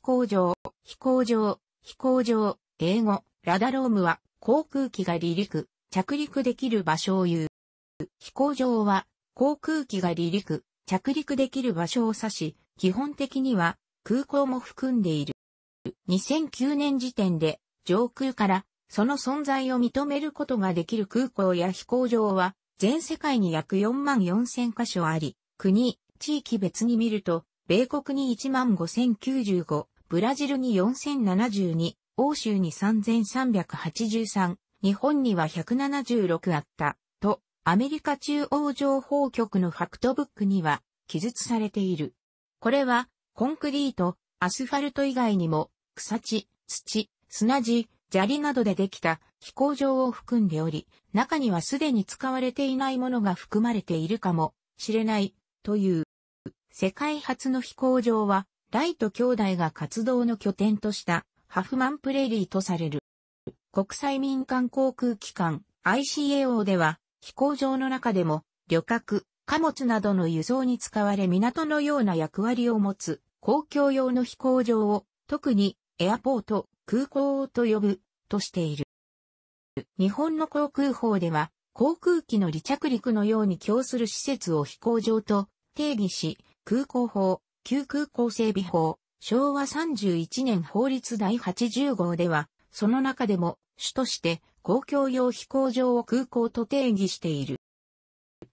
飛行場、飛行場、飛行場、英語、ラダロームは航空機が離陸、着陸できる場所を言う。飛行場は航空機が離陸、着陸できる場所を指し、基本的には空港も含んでいる。2009年時点で上空からその存在を認めることができる空港や飛行場は全世界に約4万4千箇所あり、国、地域別に見ると米国に15,095、ブラジルに4,072、欧州に3,383、日本には176あった、と、アメリカ中央情報局のファクトブックには記述されている。これは、コンクリート、アスファルト以外にも、草地、土、砂地、砂利などでできた飛行場を含んでおり、中にはすでに使われていないものが含まれているかもしれないという。世界初の飛行場は、ライト兄弟が活動の拠点としたハフマンプレリーとされる。国際民間航空機関 ICAO では飛行場の中でも旅客、貨物などの輸送に使われ港のような役割を持つ公共用の飛行場を特にエアポート、空港と呼ぶとしている。日本の航空法では航空機の離着陸のように供する施設を飛行場と定義し、空港法、旧空港整備法、昭和31年法律第80号では、その中でも、主として公共用飛行場を空港と定義している。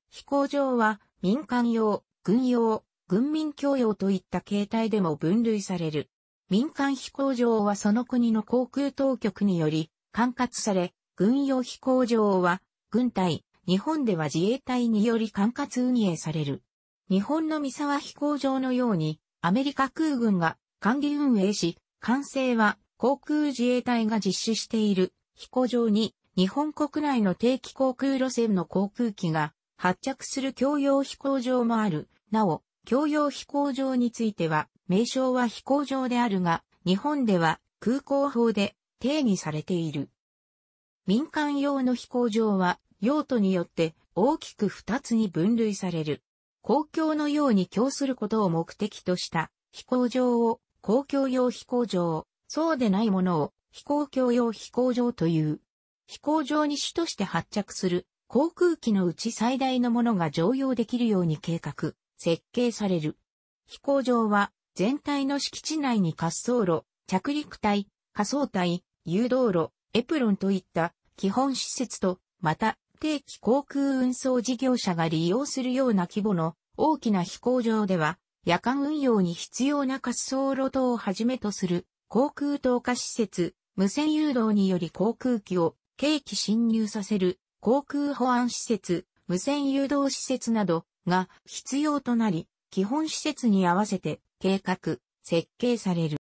飛行場は民間用、軍用、軍民共用といった形態でも分類される。民間飛行場はその国の航空当局により管轄され、軍用飛行場は軍隊、日本では自衛隊により管轄運営される。日本の三沢飛行場のように、アメリカ空軍が管理運営し、完成は航空自衛隊が実施している飛行場に日本国内の定期航空路線の航空機が発着する共用飛行場もある。なお、共用飛行場については、名称は飛行場であるが、日本では空港法で定義されている。民間用の飛行場は、用途によって大きく2つに分類される。公共のように供することを目的とした飛行場を公共用飛行場、そうでないものを飛行共用飛行場という。飛行場に主として発着する航空機のうち最大のものが乗用できるように計画、設計される。飛行場は全体の敷地内に滑走路、着陸隊、仮走帯、誘導路、エプロンといった基本施設と、また定期航空運送事業者が利用するような規模の大きな飛行場では、夜間運用に必要な滑走路等をはじめとする航空投下施設、無線誘導により航空機を軽機侵入させる航空保安施設、無線誘導施設などが必要となり、基本施設に合わせて計画、設計される。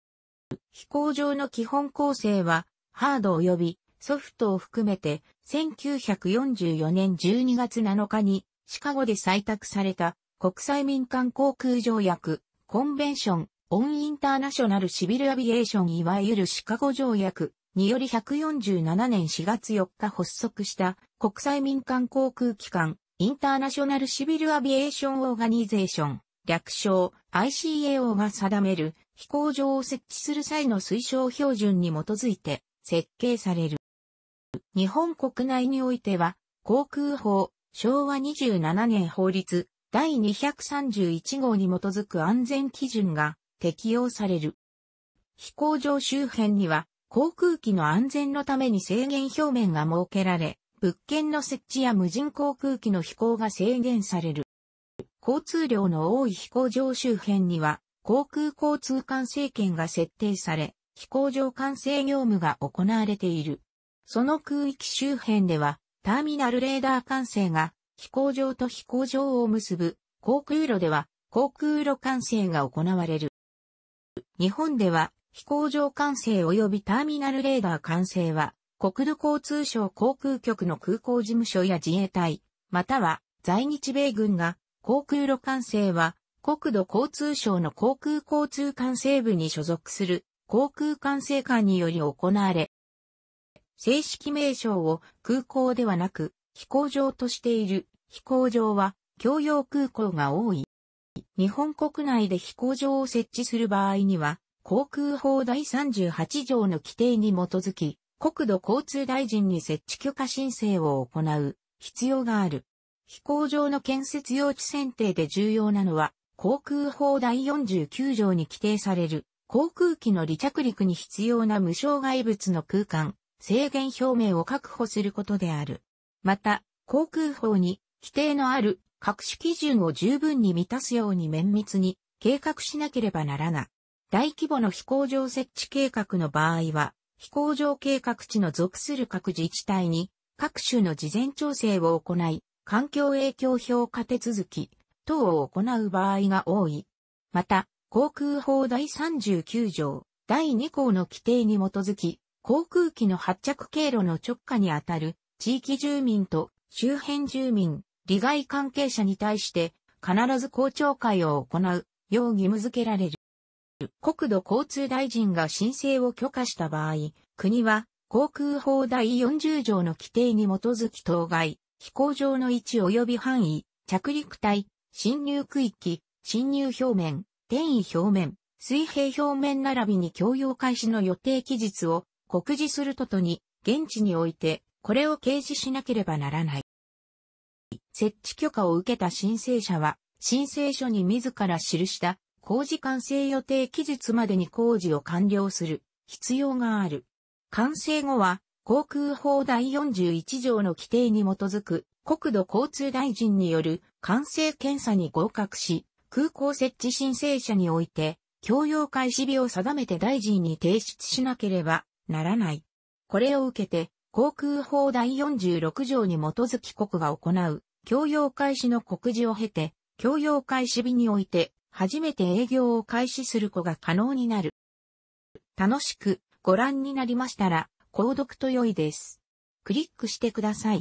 飛行場の基本構成は、ハード及びソフトを含めて1944年12月7日にシカゴで採択された国際民間航空条約コンベンションオンインターナショナルシビルアビエーションいわゆるシカゴ条約により147年4月4日発足した国際民間航空機関インターナショナルシビルアビエーションオーガニゼーション略称 ICAO が定める飛行場を設置する際の推奨標準に基づいて設計される。日本国内においては、航空法、昭和27年法律、第231号に基づく安全基準が適用される。飛行場周辺には、航空機の安全のために制限表面が設けられ、物件の設置や無人航空機の飛行が制限される。交通量の多い飛行場周辺には、航空交通管制権が設定され、飛行場管制業務が行われている。その空域周辺では、ターミナルレーダー管制が飛行場と飛行場を結ぶ航空路では航空路管制が行われる。日本では飛行場管制及びターミナルレーダー管制は国土交通省航空局の空港事務所や自衛隊、または在日米軍が航空路管制は国土交通省の航空交通管制部に所属する航空管制官により行われ、正式名称を空港ではなく飛行場としている飛行場は共用空港が多い。日本国内で飛行場を設置する場合には航空法第38条の規定に基づき国土交通大臣に設置許可申請を行う必要がある。飛行場の建設用地選定で重要なのは航空法第49条に規定される航空機の離着陸に必要な無障害物の空間、制限表明を確保することである。また、航空法に規定のある各種基準を十分に満たすように綿密に計画しなければならない。大規模の飛行場設置計画の場合は、飛行場計画地の属する各自治体に各種の事前調整を行い、環境影響評価手続き等を行う場合が多い。また、航空法第39条第2項の規定に基づき、航空機の発着経路の直下にあたる地域住民と周辺住民、利害関係者に対して必ず公聴会を行うよう義務付けられる。国土交通大臣が申請を許可した場合、国は航空法第40条の規定に基づき当該、飛行場の位置及び範囲、着陸帯、侵入区域、侵入表面、転移表面、水平表面並びに供用開始の予定期日を告示するととに、現地において、これを掲示しなければならない。設置許可を受けた申請者は、申請書に自ら記した工事完成予定期日までに工事を完了する必要がある。完成後は、航空法第41条の規定に基づく国土交通大臣による完成検査に合格し、空港設置申請者において、共用開始日を定めて大臣に提出しなければならない。これを受けて、航空法第46条に基づき国が行う、供用開始の告示を経て、供用開始日において、初めて営業を開始する子が可能になる。楽しくご覧になりましたら、購読と良いです。クリックしてください。